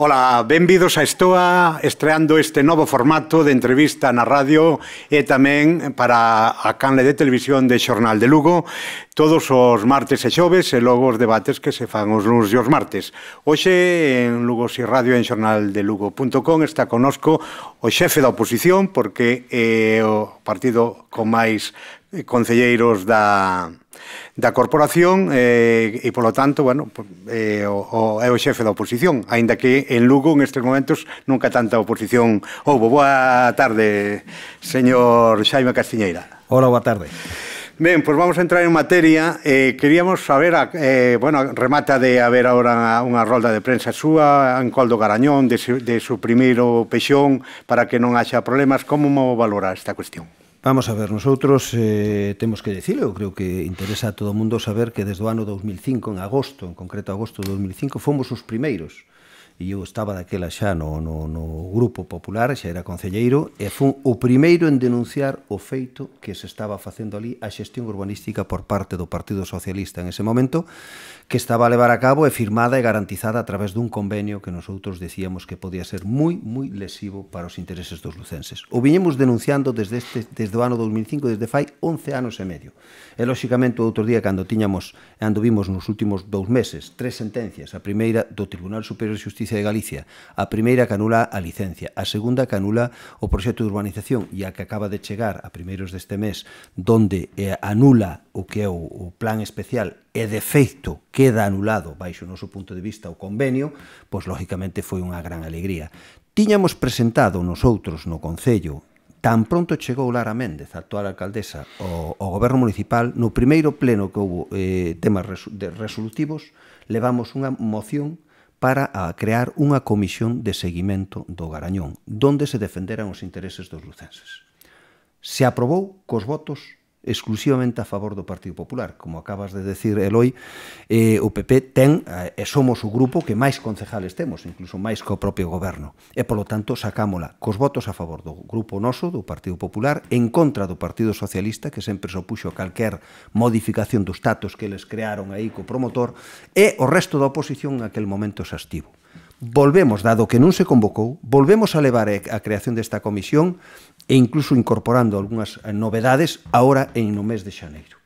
Ola, benvidos a Estoa estreando este novo formato de entrevista na radio e tamén para a canle de televisión de Xornal de Lugo todos os martes e xoves e logo os debates que se fan os luns e os martes. Hoxe en Lugo si Radio en Xornal de Lugo.com está conosco o xefe da oposición porque é o partido con máis Eh, concelleiros da, da corporación eh, e, polo tanto, bueno, eh, o, o, é o xefe da oposición, aínda que en Lugo en estes momentos nunca tanta oposición houbo. Boa tarde, señor Xaime Castiñeira. Hola, boa tarde. Ben, pois pues vamos a entrar en materia. Eh, queríamos saber, a, eh, bueno, remata de haber agora unha rolda de prensa súa en Coldo Garañón, de, de suprimir o pexón para que non haxa problemas. Como valora esta cuestión? Vamos a ver, nosotros eh, temos que decirlo, eu creo que interesa a todo mundo saber que desde o ano 2005, en agosto, en concreto agosto de 2005, fomos os primeiros e eu estaba daquela xa no, no, no Grupo Popular, xa era concelleiro, e fun o primeiro en denunciar o feito que se estaba facendo ali a xestión urbanística por parte do Partido Socialista en ese momento, que estaba a levar a cabo e firmada e garantizada a través dun convenio que nosotros decíamos que podía ser moi, moi lesivo para os intereses dos lucenses. O viñemos denunciando desde, este, desde o ano 2005, desde fai 11 anos e medio. E, lóxicamente, o outro día, cando tiñamos, vimos nos últimos dous meses, tres sentencias, a primeira do Tribunal Superior de Justicia Xustiza de Galicia. A primeira canula a licencia, a segunda canula o proxecto de urbanización e a que acaba de chegar a primeiros deste mes, donde eh, anula o que é o, o plan especial e de feito queda anulado baixo o noso punto de vista o convenio, pois lógicamente foi unha gran alegría. Tiñamos presentado nosoutros no Concello tan pronto chegou Lara Méndez, actual alcaldesa, o, o goberno municipal, no primeiro pleno que houve eh, temas resu de resolutivos, levamos unha moción para a crear unha comisión de seguimento do Garañón, donde se defenderan os intereses dos lucenses. Se aprobou cos votos exclusivamente a favor do Partido Popular. Como acabas de decir, Eloi, eh, o PP ten, eh, e somos o grupo que máis concejales temos, incluso máis que o propio goberno. E, polo tanto, sacámola cos votos a favor do grupo noso, do Partido Popular, en contra do Partido Socialista, que sempre sopuxo calquer modificación dos datos que eles crearon aí co promotor, e o resto da oposición en aquel momento xastivo volvemos, dado que non se convocou, volvemos a levar eh, a creación desta comisión e incluso incorporando algunhas eh, novedades ahora en no mes de xaneiro.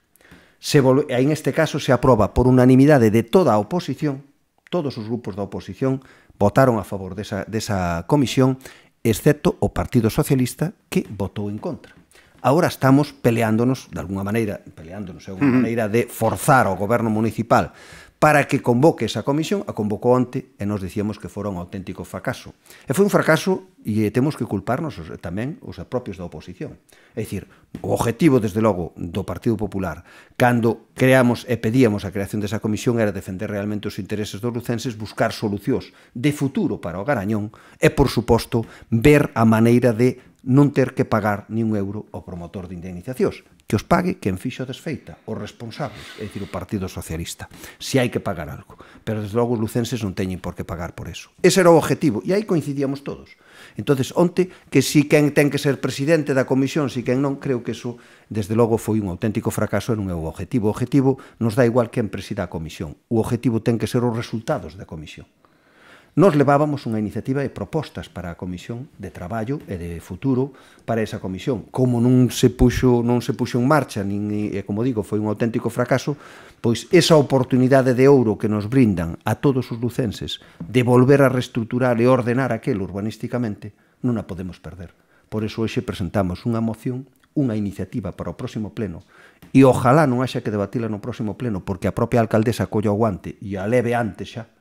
Se volve, en este caso se aproba por unanimidade de toda a oposición, todos os grupos da oposición votaron a favor desa, desa comisión, excepto o Partido Socialista que votou en contra. Ahora estamos peleándonos, de alguna maneira, peleándonos, de alguna maneira de forzar ao goberno municipal para que convoque esa comisión, a convocou onte e nos dicíamos que fora un auténtico fracaso. E foi un fracaso e temos que culparnos os, tamén os propios da oposición. É dicir, o objetivo, desde logo, do Partido Popular, cando creamos e pedíamos a creación desa comisión, era defender realmente os intereses dos lucenses, buscar solucións de futuro para o Garañón e, por suposto, ver a maneira de non ter que pagar nin un euro ao promotor de indemnizacións. Que os pague quen fixo a desfeita, os responsables, é dicir, o Partido Socialista, se hai que pagar algo. Pero, desde logo, os lucenses non teñen por que pagar por eso. Ese era o objetivo, e aí coincidíamos todos. Entonces, onte, que si quen ten que ser presidente da comisión, si quen non, creo que eso, desde logo, foi un auténtico fracaso e non é o objetivo. O objetivo nos dá igual quen presida a comisión. O objetivo ten que ser os resultados da comisión. Nos levábamos unha iniciativa de propostas para a Comisión de Traballo e de Futuro para esa comisión. Como non se puxo, non se puxo en marcha, nin, e como digo, foi un auténtico fracaso, pois esa oportunidade de ouro que nos brindan a todos os lucenses de volver a reestructurar e ordenar aquel urbanísticamente, non a podemos perder. Por eso hoxe presentamos unha moción unha iniciativa para o próximo pleno e ojalá non haxa que debatila no próximo pleno porque a propia alcaldesa colla o guante e a leve antes xa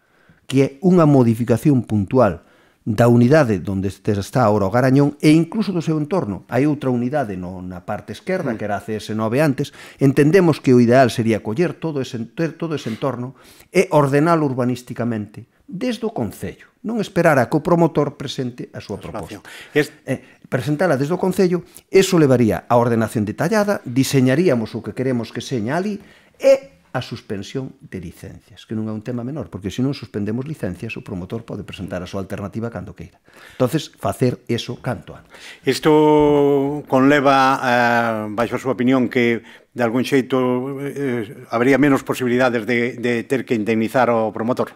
que é unha modificación puntual da unidade onde está ahora o Garañón e incluso do seu entorno. Hai outra unidade no, na parte esquerda, mm. que era a CS9 antes. Entendemos que o ideal sería coller todo ese, todo ese entorno e ordenalo urbanísticamente desde o Concello. Non esperar a que o promotor presente a súa proposta. Es... Eh, presentala desde o Concello, eso levaría a ordenación detallada, diseñaríamos o que queremos que seña ali e a suspensión de licencias, que non é un tema menor, porque se non suspendemos licencias, o promotor pode presentar a súa alternativa cando queira. entonces facer eso canto antes. Isto conleva, eh, baixo a súa opinión, que de algún xeito eh, habría menos posibilidades de, de ter que indemnizar ao promotor?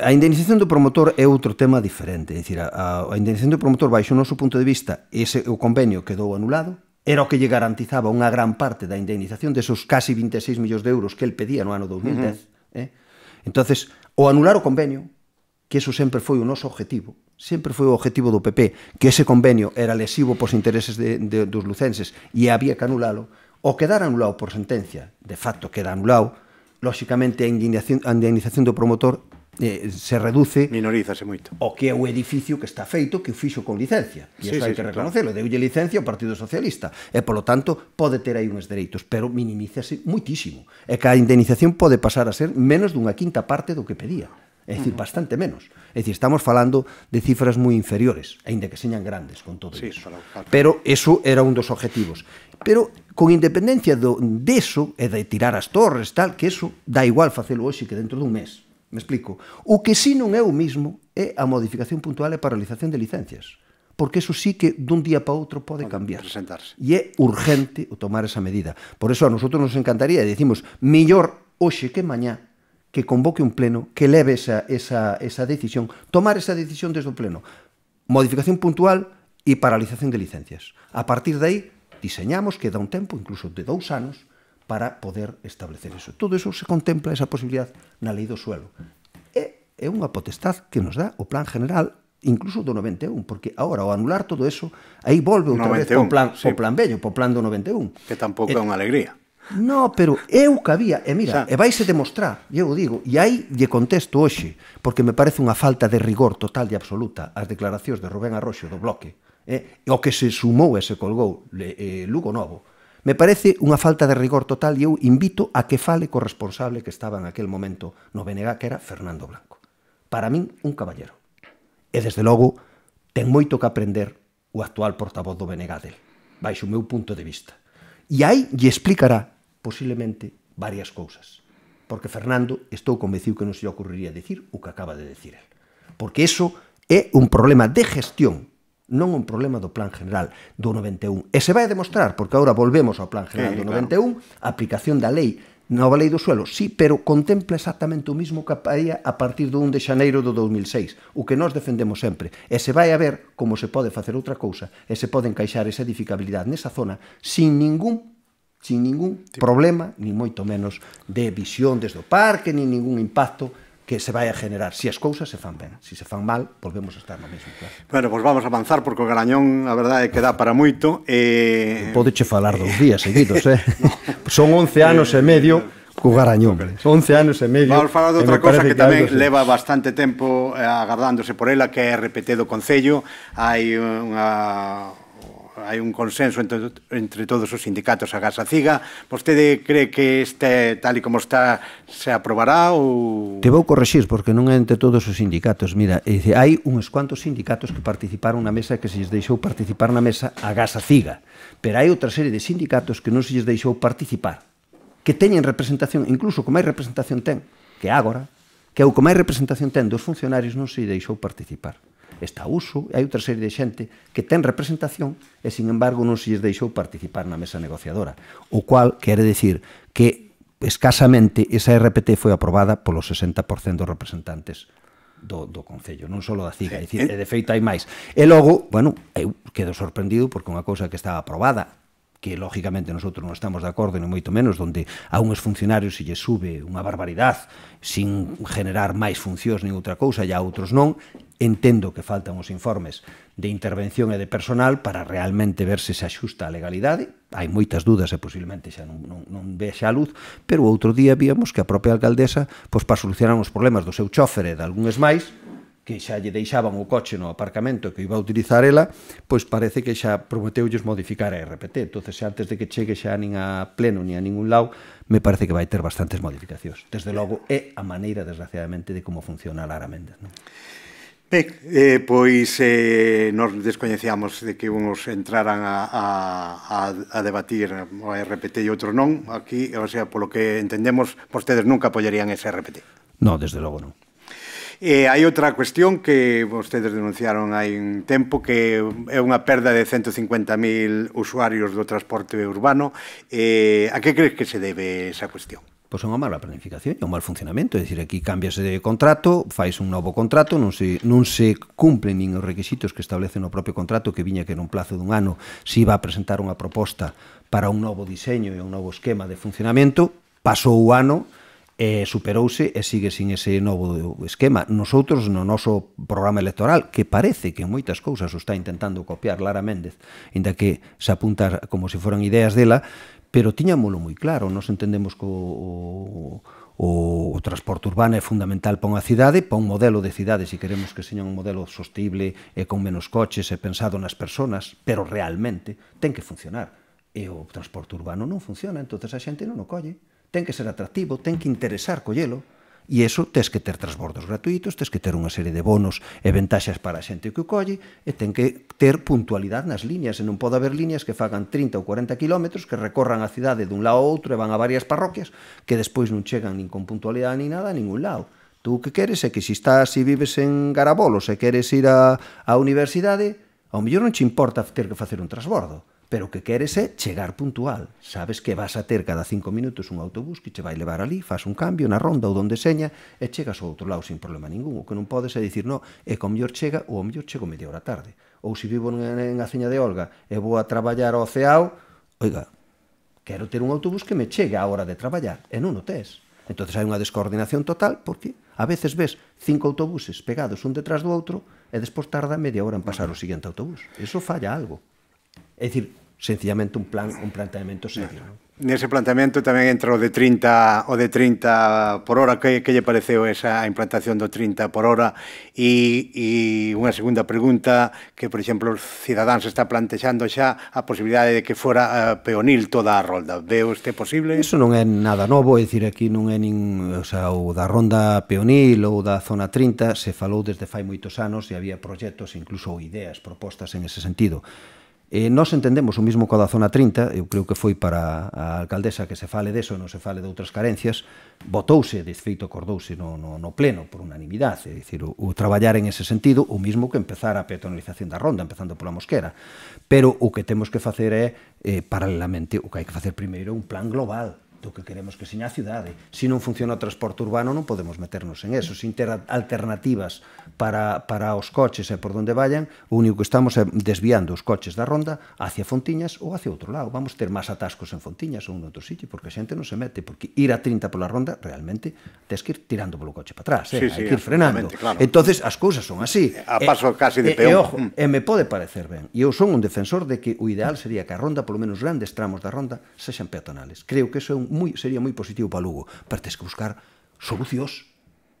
A indemnización do promotor é outro tema diferente, é dicir, a, a indemnización do promotor baixo o noso punto de vista, ese o convenio quedou anulado, era o que lle garantizaba unha gran parte da indemnización desos casi 26 millóns de euros que el pedía no ano 2010. Uh -huh. eh? entonces o anular o convenio, que eso sempre foi o noso objetivo, sempre foi o objetivo do PP, que ese convenio era lesivo pos intereses de, de, dos lucenses e había que anulalo, o quedar anulado por sentencia, de facto queda anulado, lóxicamente a indemnización, a indemnización do promotor eh, se reduce minorízase moito. O que é o edificio que está feito, que o fixo con licencia. E sí, iso sí, hai que reconocelo, claro. deulle licencia ao Partido Socialista. E polo tanto pode ter aí uns dereitos, pero minimízase muitísimo. E que a indemnización pode pasar a ser menos dunha quinta parte do que pedía. É dicir, bastante menos. É dicir, estamos falando de cifras moi inferiores, aínda que señan grandes con todo sí, iso. Pero eso era un dos objetivos. Pero con independencia do, deso e de tirar as torres, tal, que eso dá igual facelo hoxe que dentro dun mes Me explico. O que si non é o mismo é a modificación puntual e paralización de licencias. Porque eso sí que dun día para outro pode cambiar. E é urgente o tomar esa medida. Por eso a nosotros nos encantaría e decimos, mellor hoxe que mañá que convoque un pleno, que leve esa, esa, esa decisión, tomar esa decisión desde o pleno. Modificación puntual e paralización de licencias. A partir de aí, diseñamos que dá un tempo, incluso de dous anos, para poder establecer eso. Todo eso se contempla esa posibilidad na lei do suelo. E é unha potestad que nos dá o plan general incluso do 91, porque agora ao anular todo eso, aí volve outra 91, vez o plan, sí. o plan bello, o plan do 91. Que tampouco é unha alegría. No, pero eu cabía, e mira, o sea, e vaise demostrar, eu digo, e aí lle contesto hoxe, porque me parece unha falta de rigor total e absoluta as declaracións de Rubén Arroxo do Bloque, eh, o que se sumou e se colgou eh, Lugo Novo, Me parece unha falta de rigor total e eu invito a que fale co responsable que estaba en aquel momento no BNG, que era Fernando Blanco. Para min, un caballero. E, desde logo, ten moito que aprender o actual portavoz do BNG del, baixo o meu punto de vista. E aí lle explicará, posiblemente, varias cousas. Porque Fernando estou convencido que non se lle ocurriría decir o que acaba de decir el. Porque eso é un problema de gestión non un problema do plan general do 91. E se vai a demostrar, porque agora volvemos ao plan general sí, do 91, claro. aplicación da lei nova lei do suelo, sí, pero contempla exactamente o mismo que aparía a partir do 1 de xaneiro do 2006, o que nós defendemos sempre. E se vai a ver como se pode facer outra cousa e se pode encaixar esa edificabilidade nesa zona sin ningún sin ningún problema, ni moito menos de visión desde o parque, ni ningún impacto que se vai a generar se si as cousas se fan ben. Se si se fan mal, volvemos a estar no mesmo. Claro. Bueno, pois pues vamos a avanzar porque o Garañón, a verdade é que dá para moito. Eh... Podeche falar dos días seguidos, eh? no. Son 11 anos e medio co Garañón. 11 anos e medio. Vamos falar de outra cousa que, que tamén algo... leva bastante tempo eh, agardándose por ela, que é RPT do Concello. Hai unha hai un consenso entre, entre todos os sindicatos a Gasa Ciga. Vostede cree que este, tal e como está, se aprobará ou... Te vou corregir porque non é entre todos os sindicatos. Mira, dicir, hai uns cuantos sindicatos que participaron na mesa que se lles deixou participar na mesa a Gasa Ciga. Pero hai outra serie de sindicatos que non se lles deixou participar que teñen representación, incluso que máis representación ten que agora, que o que máis representación ten dos funcionarios non se deixou participar está Uso, hai outra serie de xente que ten representación e, sin embargo, non se lles deixou participar na mesa negociadora. O cual quere decir que escasamente esa RPT foi aprobada polo 60% dos representantes do, do Concello, non só da CIGA, é dicir, de feito hai máis. E logo, bueno, eu quedo sorprendido porque unha cousa que estaba aprobada que lógicamente nosotros non estamos de acordo ni moito menos, donde a unhos funcionarios se lle sube unha barbaridad sin generar máis funcións nin outra cousa e a outros non, entendo que faltan os informes de intervención e de personal para realmente ver se se axusta a legalidade. Hai moitas dudas e posiblemente xa non, non, non vexe a luz, pero outro día víamos que a propia alcaldesa pois, para solucionar os problemas do seu chófere e de algúns máis, que xa lle deixaban o coche no aparcamento que iba a utilizar ela, pois parece que xa prometeulles modificar a RPT. entonces antes de que chegue xa nin a pleno ni a ningún lado, me parece que vai ter bastantes modificacións. Desde logo, é a maneira, desgraciadamente, de como funciona Lara Méndez. Non? Ben, eh, pois eh, nos descoñecíamos de que uns entraran a, a, a debatir o RPT e outro non, aquí, o sea, polo que entendemos, vostedes nunca apoyarían ese RPT. No, desde logo non. E hai outra cuestión que vostedes denunciaron hai un tempo que é unha perda de 150.000 usuarios do transporte urbano. E a que crees que se debe esa cuestión? pois é unha mala planificación e un mal funcionamento, é dicir, aquí cambias de contrato, fais un novo contrato, non se, non se cumplen nin os requisitos que establecen o propio contrato que viña que nun plazo dun ano se iba a presentar unha proposta para un novo diseño e un novo esquema de funcionamento, pasou o ano, e superouse e sigue sin ese novo esquema. Nosotros no noso programa electoral, que parece que en moitas cousas o está intentando copiar Lara Méndez, inda que se apunta como se foran ideas dela, pero tiñámolo moi claro, nos entendemos co o, o, o transporte urbano é fundamental para unha cidade, para un modelo de cidade, se queremos que seña un modelo sostible e con menos coches e pensado nas persoas, pero realmente ten que funcionar. E o transporte urbano non funciona, entonces a xente non o colle ten que ser atractivo, ten que interesar collelo, E eso tes que ter transbordos gratuitos, tes que ter unha serie de bonos e ventaxas para a xente que o colle e ten que ter puntualidade nas liñas e non pode haber liñas que fagan 30 ou 40 km que recorran a cidade dun lado ao outro e van a varias parroquias que despois non chegan nin con puntualidade nin nada a ningún lado. Tú o que queres é que se estás, se vives en Garabolo, se queres ir á universidade, ao mellor non te importa ter que facer un transbordo pero o que queres é chegar puntual. Sabes que vas a ter cada cinco minutos un autobús que che vai levar ali, fas un cambio na ronda ou donde seña e chegas ao outro lado sin problema ningún. O que non podes é dicir, no, é que o mellor chega ou ao mellor chego media hora tarde. Ou se vivo en a ceña de Olga e vou a traballar ao CEAO, oiga, quero ter un autobús que me chegue á hora de traballar e non o tes. Entonces hai unha descoordinación total porque a veces ves cinco autobuses pegados un detrás do outro e despois tarda media hora en pasar o siguiente autobús. Eso falla algo. É dicir, sencillamente un plan un planteamento serio. claro. Nese planteamento tamén entra o de 30 o de 30 por hora. Que, que lle pareceu esa implantación do 30 por hora? E, e unha segunda pregunta que, por exemplo, os cidadáns está plantexando xa a posibilidade de que fora uh, peonil toda a rolda. Ve este posible? Iso non é nada novo, é dicir, aquí non é nin, o, sea, o da ronda peonil ou da zona 30 se falou desde fai moitos anos e había proxectos, incluso ideas propostas en ese sentido Eh, nós entendemos o mismo coa da zona 30, eu creo que foi para a alcaldesa que se fale deso e non se fale de outras carencias, votouse, desfeito acordouse no, no, no pleno por unanimidade, é dicir, o, o traballar en ese sentido, o mismo que empezar a peatonalización da ronda, empezando pola Mosquera. Pero o que temos que facer é, eh, paralelamente, o que hai que facer primeiro é un plan global, do que queremos que seña a cidade. Se non funciona o transporte urbano non podemos meternos en eso. Se alternativas para, para os coches e por onde vayan, o único que estamos é desviando os coches da ronda hacia Fontiñas ou hacia outro lado. Vamos ter máis atascos en Fontiñas ou en outro sitio porque a xente non se mete, porque ir a 30 pola ronda realmente tes que ir tirando polo coche para atrás, eh? sí, hai sí, que ir frenando. Claro. Entonces as cousas son así. A paso e, eh, casi de eh, peón. E, e, ojo, e me pode parecer ben. E eu son un defensor de que o ideal sería que a ronda, polo menos grandes tramos da ronda, sexan peatonales. Creo que eso é un moi, sería moi positivo para Lugo, pero tens que buscar solucións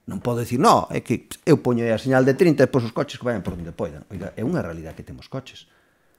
Non podo dicir, no, é que eu poño a señal de 30 e depois os coches que vayan por onde poidan. Oiga, é unha realidade que temos coches.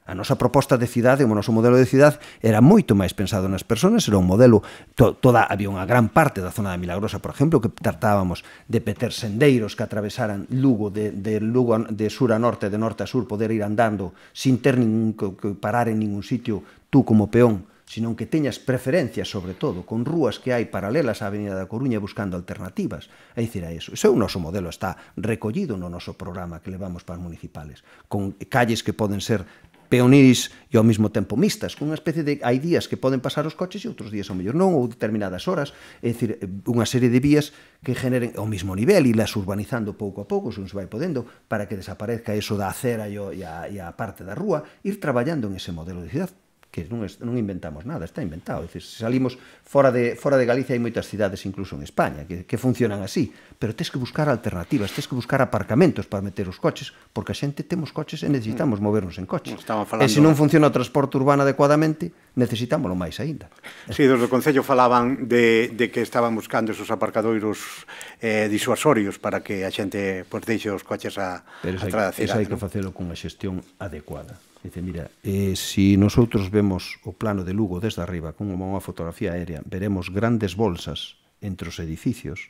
A nosa proposta de cidade, o noso modelo de cidade era moito máis pensado nas persoas, era un modelo, to, toda había unha gran parte da zona da Milagrosa, por exemplo, que tratábamos de peter sendeiros que atravesaran Lugo de, de Lugo a, de sur a norte, de norte a sur, poder ir andando sin ter ningún que, que parar en ningún sitio tú como peón senón que teñas preferencias, sobre todo, con rúas que hai paralelas á Avenida da Coruña buscando alternativas. É dicir, a eso. Ese é o noso modelo, está recollido no noso programa que levamos para as municipales, con calles que poden ser peonís e ao mesmo tempo mistas, con unha especie de hai días que poden pasar os coches e outros días ao mellor non, ou determinadas horas, é dicir, unha serie de vías que generen o mesmo nivel e las urbanizando pouco a pouco, se se vai podendo, para que desaparezca eso da acera e a, e a parte da rúa, ir traballando en ese modelo de cidade que non, es, non inventamos nada, está inventado. se salimos fora de, fora de Galicia hai moitas cidades, incluso en España, que, que funcionan así, pero tens que buscar alternativas, tens que buscar aparcamentos para meter os coches, porque a xente temos coches e necesitamos mm. movernos en coche. E se non funciona o transporte urbano adecuadamente, necesitámoslo máis aínda. Si, sí, dos do Concello falaban de, de que estaban buscando esos aparcadoiros eh, disuasorios para que a xente pues, pois, deixe os coches a, Pero a través cidade. Eso hai que facelo cunha xestión adecuada. Dice, mira, eh, si nosotros vemos o plano de Lugo desde arriba, como unha fotografía aérea, veremos grandes bolsas entre os edificios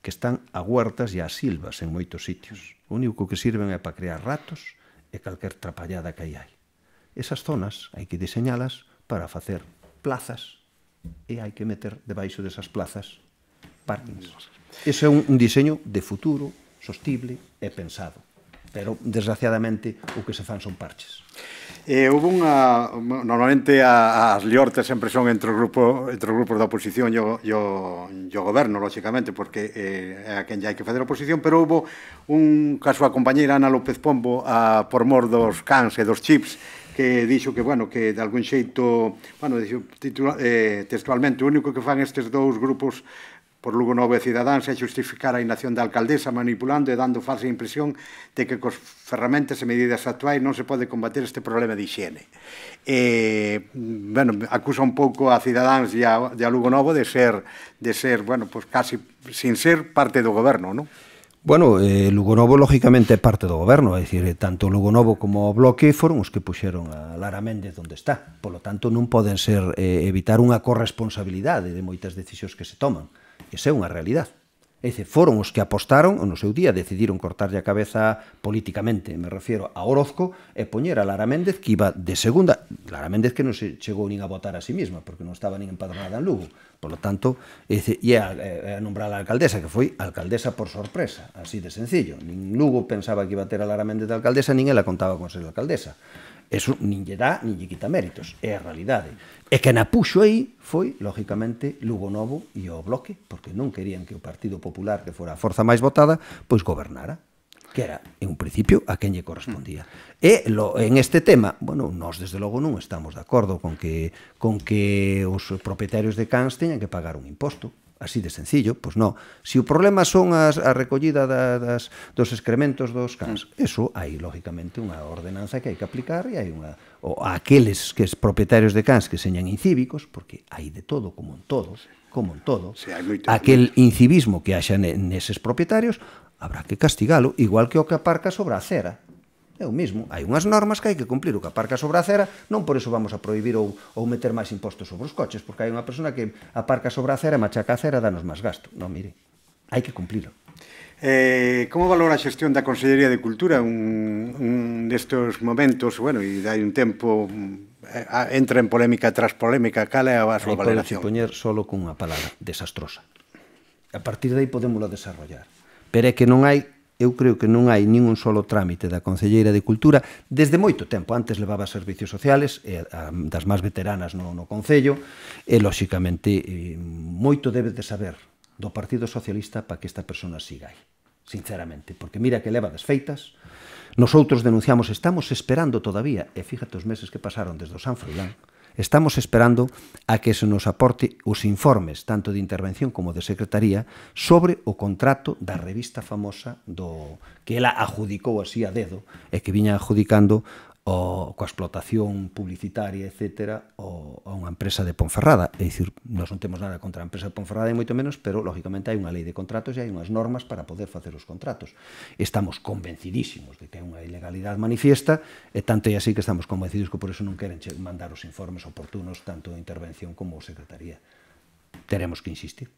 que están a huertas e a silvas en moitos sitios. O único que sirven é para crear ratos e calquer trapallada que aí hai. Esas zonas hai que diseñalas para facer plazas e hai que meter debaixo desas plazas parkings. Ese é un, un diseño de futuro, sostible e pensado. Pero, desgraciadamente, o que se fan son parches. eh, houve unha... Normalmente a, as liortes sempre son entre o grupo entre os grupos da oposición e o, e o, e o goberno, lóxicamente, porque eh, a quen hai que fazer oposición, pero houve un caso a compañeira Ana López Pombo a, por mor dos cans e dos chips que dixo que, bueno, que de algún xeito, bueno, dixo titula, eh, textualmente, o único que fan estes dous grupos por Lugo Novo e Cidadáns é justificar a inación da alcaldesa manipulando e dando falsa impresión de que cos ferramentas e medidas actuais non se pode combater este problema de higiene. E, bueno, acusa un pouco a Cidadáns e a, e a Lugo Novo de ser, de ser bueno, pues casi sin ser parte do goberno, non? Bueno, eh, Lugo Novo lógicamente é parte do goberno, é dicir, eh, tanto Lugo Novo como o Bloque foron os que puxeron a Lara Méndez onde está. Polo tanto, non poden ser eh, evitar unha corresponsabilidade de moitas decisións que se toman. Esa é unha realidade. É dicir, foron os que apostaron, no seu día decidiron cortarlle a cabeza políticamente, me refiero a Orozco, e poñer a Lara Méndez que iba de segunda. Lara Méndez que non se chegou nin a votar a sí misma, porque non estaba nin empadronada en Lugo. Por lo tanto, é dicir, e a, a nombrar a alcaldesa, que foi alcaldesa por sorpresa, así de sencillo. Nin Lugo pensaba que iba a ter a Lara Méndez de alcaldesa, nin ela contaba con ser alcaldesa. Eso nin lle dá, nin lle quita méritos. É a realidade. E que na puxo aí foi, lógicamente, Lugo Novo e o Bloque, porque non querían que o Partido Popular, que fora a forza máis votada, pois gobernara que era, en un principio, a quen lle correspondía. E lo, en este tema, bueno, nós desde logo non estamos de acordo con que con que os propietarios de cans teñan que pagar un imposto así de sencillo, pois non. Se o problema son as, a recollida da, das, dos excrementos dos cans, mm. eso hai lógicamente unha ordenanza que hai que aplicar e hai unha o a aqueles que es propietarios de cans que señan incívicos, porque hai de todo como en todos, como en todo, sí, aquel incivismo que haxa neses propietarios, habrá que castigalo, igual que o que aparca sobre a acera É o mesmo. Hai unhas normas que hai que cumplir. O que aparca sobre a acera, non por iso vamos a prohibir ou, ou meter máis impostos sobre os coches, porque hai unha persona que aparca sobre a acera e machaca a acera danos máis gasto. Non, mire, hai que cumplirlo. Eh, como valora a xestión da Consellería de Cultura un, un destes momentos, bueno, e dai un tempo eh, entra en polémica tras polémica, cal é a súa valoración? Aí poñer solo cunha palabra, desastrosa. A partir de aí podemos desarrollar. Pero é que non hai eu creo que non hai nin un solo trámite da Concelleira de Cultura desde moito tempo. Antes levaba servicios sociales, e, a, das máis veteranas no, no Concello, e, lóxicamente, e, moito debe de saber do Partido Socialista para que esta persona siga aí, sinceramente. Porque mira que leva desfeitas, Nosoutros denunciamos, estamos esperando todavía, e fíjate os meses que pasaron desde o San Froilán, Estamos esperando a que se nos aporte os informes, tanto de intervención como de secretaría, sobre o contrato da revista famosa do que ela adjudicou así a dedo e que viña adjudicando o, coa explotación publicitaria, etc., o, a unha empresa de Ponferrada. É dicir, nós non temos nada contra a empresa de Ponferrada e moito menos, pero, lógicamente, hai unha lei de contratos e hai unhas normas para poder facer os contratos. Estamos convencidísimos de que é unha ilegalidade manifiesta e tanto é así que estamos convencidos que por eso non queren mandar os informes oportunos tanto a intervención como a secretaría. Teremos que insistir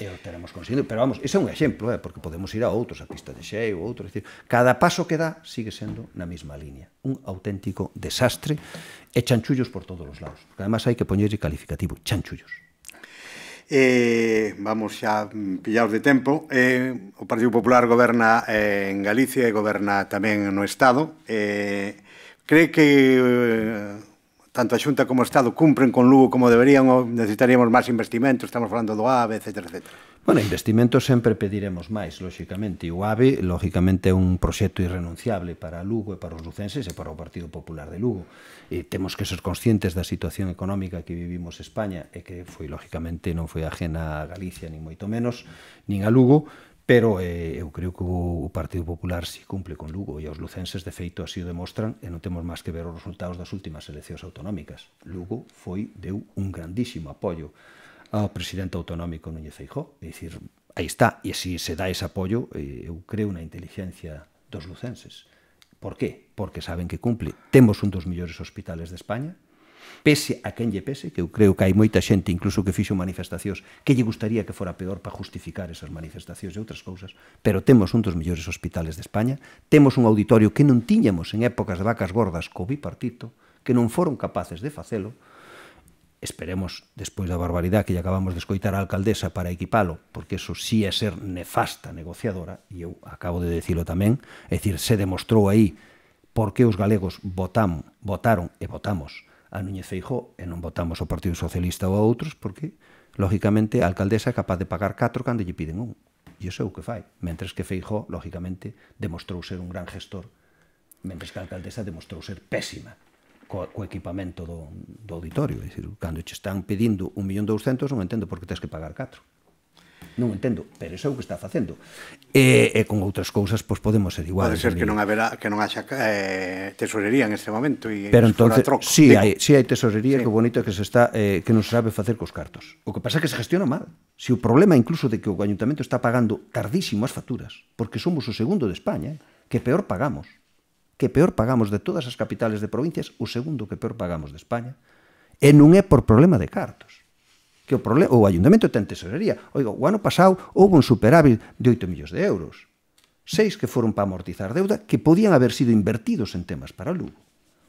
e o teremos conseguido, pero vamos, ese é un exemplo, eh, porque podemos ir a outros, a pista de xeio, ou outro, decir, cada paso que dá sigue sendo na mesma liña, un auténtico desastre e chanchullos por todos os lados, porque además hai que poñerlle calificativo, chanchullos. Eh, vamos xa mm, pillados de tempo, eh, o Partido Popular goberna eh, en Galicia e goberna tamén no Estado, eh, cree que eh, tanto a Xunta como o Estado cumpren con Lugo como deberían ou necesitaríamos máis investimento, estamos falando do AVE, etc. etc. Bueno, investimento sempre pediremos máis, lóxicamente. O AVE, lóxicamente, é un proxecto irrenunciable para Lugo e para os lucenses e para o Partido Popular de Lugo. E temos que ser conscientes da situación económica que vivimos España e que foi, lóxicamente, non foi ajena a Galicia, nin moito menos, nin a Lugo, pero eh, eu creo que o Partido Popular si cumple con Lugo e os lucenses de feito así o demostran e non temos máis que ver os resultados das últimas eleccións autonómicas. Lugo foi deu un grandísimo apoio ao presidente autonómico Núñez Feijó, é dicir, aí está, e se se dá ese apoio, eh, eu creo na inteligencia dos lucenses. Por qué? Porque saben que cumple. Temos un dos mellores hospitales de España, pese a quen lle pese, que eu creo que hai moita xente, incluso que fixo manifestacións, que lle gustaría que fora peor para justificar esas manifestacións e outras cousas, pero temos un dos mellores hospitales de España, temos un auditorio que non tiñamos en épocas de vacas gordas co bipartito, que non foron capaces de facelo, esperemos, despois da barbaridade que lle acabamos de escoitar a alcaldesa para equipalo, porque eso sí é ser nefasta negociadora, e eu acabo de dicilo tamén, é dicir, se demostrou aí por que os galegos votam, votaron e votamos a Núñez Feijó e non votamos ao Partido Socialista ou a outros porque, lógicamente, a alcaldesa é capaz de pagar 4 cando lle piden un. E iso é o que fai. Mentres que Feijó, lógicamente, demostrou ser un gran gestor mentre que a alcaldesa demostrou ser pésima co, co equipamento do, do auditorio. É dicir, cando che están pedindo 1.200.000 non entendo por que tens que pagar 4 non entendo, pero iso é o que está facendo. E, e con outras cousas pois podemos ser iguales. Pode ser que non haberá que non haxa eh, tesorería en este momento e Pero entonces, si sí, digo. hai, sí hai tesorería, sí. que bonito é que se está eh, que non se sabe facer cos cartos. O que pasa é que se gestiona mal. Se o problema incluso de que o Ayuntamento está pagando tardísimo as facturas, porque somos o segundo de España, eh, que peor pagamos que peor pagamos de todas as capitales de provincias, o segundo que peor pagamos de España, e non é por problema de cartos que o, problema, o Ayuntamento ten tesorería. Oigo, o ano pasado houve un superávit de 8 millóns de euros. Seis que foron para amortizar deuda que podían haber sido invertidos en temas para Lugo.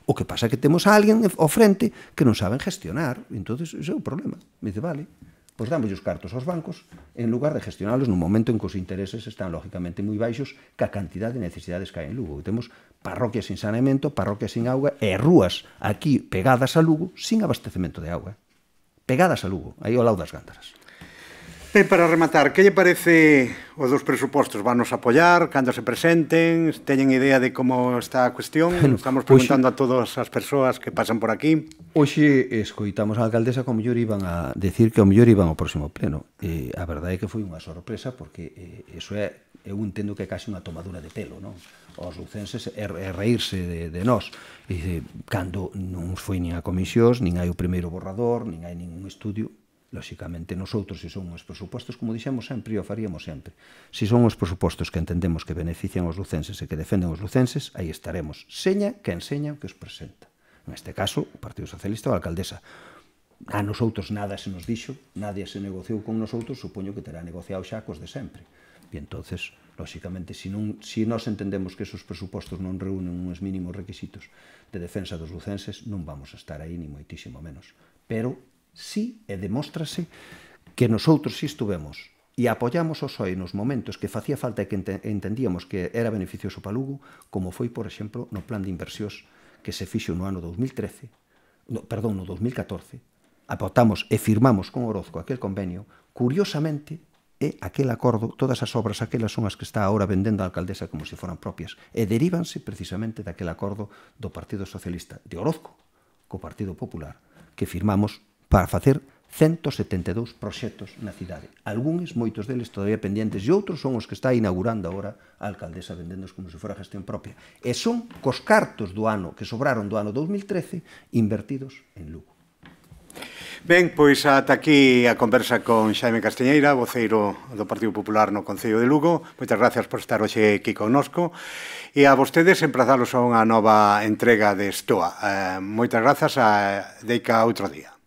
O que pasa é que temos a alguén ao frente que non saben gestionar. entonces ese é o problema. Me dice, vale, pois pues os cartos aos bancos en lugar de gestionalos nun momento en que os intereses están lógicamente moi baixos que a cantidad de necesidades caen en Lugo. E temos parroquias sin saneamento, parroquias sin auga e rúas aquí pegadas a Lugo sin abastecemento de auga pegadas a Lugo, aí ao lado das Gándaras. E para rematar, que lle parece os dos presupostos? Vanos apoiar, cando se presenten, teñen idea de como está a cuestión? Bueno, Estamos preguntando Oxe, a todas as persoas que pasan por aquí. Hoxe escoitamos a alcaldesa que o mellor iban a decir que o mellor iban ao próximo pleno. E eh, a verdade é que foi unha sorpresa porque eso eh, é eu entendo que é case unha tomadura de pelo, non? Os lucenses é, é reírse de, de nós. E dice, eh, cando non foi nin a comisións, nin hai o primeiro borrador, nin hai ningún estudio, lóxicamente nosotros se son os presupostos, como dixemos sempre, o faríamos sempre. Se son os presupostos que entendemos que benefician os lucenses e que defenden os lucenses, aí estaremos. Seña que enseña o que os presenta. Neste caso, o Partido Socialista ou a alcaldesa a nosotros nada se nos dixo, nadie se negociou con nosotros, supoño que terá negociado xa cos de sempre. E entonces, lóxicamente, se si non, si nós entendemos que esos presupostos non reúnen uns mínimos requisitos de defensa dos lucenses, non vamos a estar aí ni moitísimo menos. Pero sí e demóstrase que nosotros sí estuvemos e apoyamos o SOE nos momentos que facía falta e que entendíamos que era beneficioso para Lugo, como foi, por exemplo, no plan de inversións que se fixo no ano 2013, no, perdón, no 2014, apotamos e firmamos con Orozco aquel convenio, curiosamente, e aquel acordo, todas as obras aquelas son as que está agora vendendo a alcaldesa como se foran propias, e derívanse precisamente daquel acordo do Partido Socialista de Orozco co Partido Popular, que firmamos para facer 172 proxectos na cidade. Algúns, moitos deles, todavía pendentes, e outros son os que está inaugurando agora a alcaldesa vendendos como se fora gestión propia. E son cos cartos do ano que sobraron do ano 2013 invertidos en Lugo. Ben, pois ata aquí a conversa con Xaime Castiñeira, voceiro do Partido Popular no Concello de Lugo. Moitas gracias por estar hoxe aquí connosco. E a vostedes emplazalos a unha nova entrega de Estoa. Eh, moitas grazas a eh, Deica outro día.